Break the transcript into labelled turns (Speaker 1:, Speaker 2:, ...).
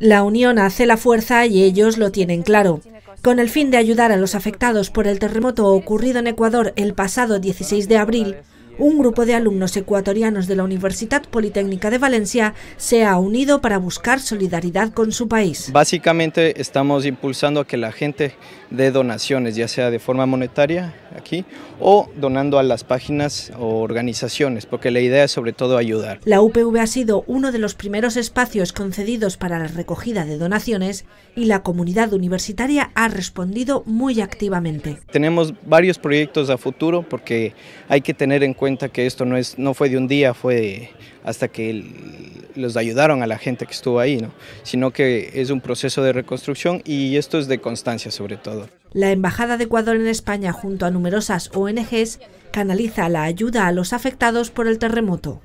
Speaker 1: La unión hace la fuerza y ellos lo tienen claro. Con el fin de ayudar a los afectados por el terremoto ocurrido en Ecuador el pasado 16 de abril, un grupo de alumnos ecuatorianos de la Universidad Politécnica de Valencia se ha unido para buscar
Speaker 2: solidaridad con su país. Básicamente estamos impulsando a que la gente dé donaciones, ya sea de forma monetaria aquí o donando a las páginas o organizaciones, porque la idea es sobre todo ayudar.
Speaker 1: La UPV ha sido uno de los primeros espacios concedidos para la recogida de donaciones y la comunidad universitaria ha respondido muy activamente.
Speaker 2: Tenemos varios proyectos a futuro porque hay que tener en cuenta que esto no, es, no fue de un día, fue hasta que el, los ayudaron a la gente que estuvo ahí, ¿no? sino que es un proceso de reconstrucción y esto es de constancia sobre todo.
Speaker 1: La Embajada de Ecuador en España junto a numerosas ONGs canaliza la ayuda a los afectados por el terremoto.